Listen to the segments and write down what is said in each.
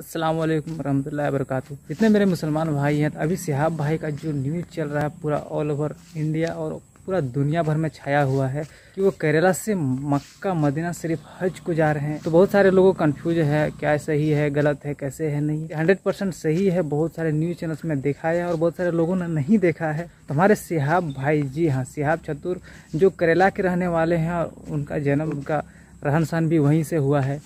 अस्सलाम वालेकुम रहमतुल्लाहि जितने मेरे मुसलमान भाई हैं अभी सिहाब भाई का जो न्यूज़ चल रहा है पूरा ऑल ओवर इंडिया और पूरा दुनिया भर में छाया हुआ है कि वो केरला से मक्का मदीना सिर्फ हज को जा रहे हैं तो बहुत सारे लोगों कंफ्यूज है क्या सही है गलत है कैसे है नहीं हंड्रेड परसेंट सही है बहुत सारे न्यूज चैनल्स में देखा है और बहुत सारे लोगों ने नहीं देखा है तो हमारे सिहाब भाई जी हाँ सिहाब चतुर जो केरला के रहने वाले हैं और उनका जन्म उनका रहन सहन भी वहीं से हुआ है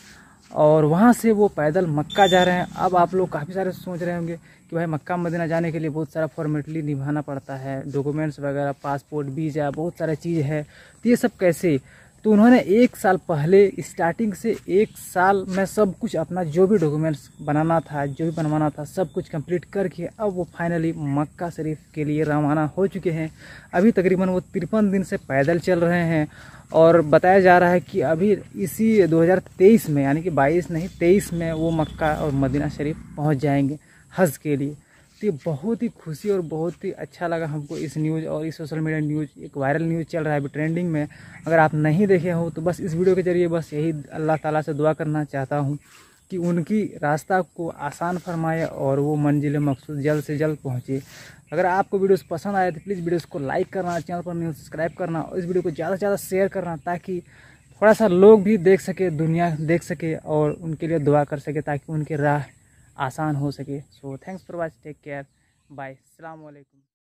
और वहाँ से वो पैदल मक्का जा रहे हैं अब आप लोग काफ़ी सारे सोच रहे होंगे कि भाई मक्का मदीना जाने के लिए बहुत सारा फॉर्मेलिटी निभाना पड़ता है डॉक्यूमेंट्स वगैरह पासपोर्ट वीज़ा बहुत सारा चीज़ है तो ये सब कैसे तो उन्होंने एक साल पहले स्टार्टिंग से एक साल में सब कुछ अपना जो भी डॉक्यूमेंट्स बनाना था जो भी बनवाना था सब कुछ कंप्लीट करके अब वो फाइनली मक्का शरीफ के लिए रवाना हो चुके हैं अभी तकरीबन वो तिरपन दिन से पैदल चल रहे हैं और बताया जा रहा है कि अभी इसी 2023 में यानी कि 22 नहीं 23 में वो मक्का और मदीना शरीफ पहुँच जाएंगे हज के लिए तो बहुत ही खुशी और बहुत ही अच्छा लगा हमको इस न्यूज़ और इस सोशल मीडिया न्यूज़ एक वायरल न्यूज़ चल रहा है अभी ट्रेंडिंग में अगर आप नहीं देखे हो तो बस इस वीडियो के जरिए बस यही अल्लाह ताला से दुआ करना चाहता हूँ कि उनकी रास्ता को आसान फरमाए और वो मंजिल मकसूद जल्द से जल्द पहुँचे अगर आपको वीडियोस पसंद आए तो प्लीज़ वीडियोस को लाइक करना चैनल पर न्यूज़ सब्सक्राइब करना और इस वीडियो को ज़्यादा से ज़्यादा शेयर करना ताकि थोड़ा सा लोग भी देख सके दुनिया देख सके और उनके लिए दुआ कर सके ताकि उनकी राह आसान हो सके so thanks for watch take care bye अलैक्म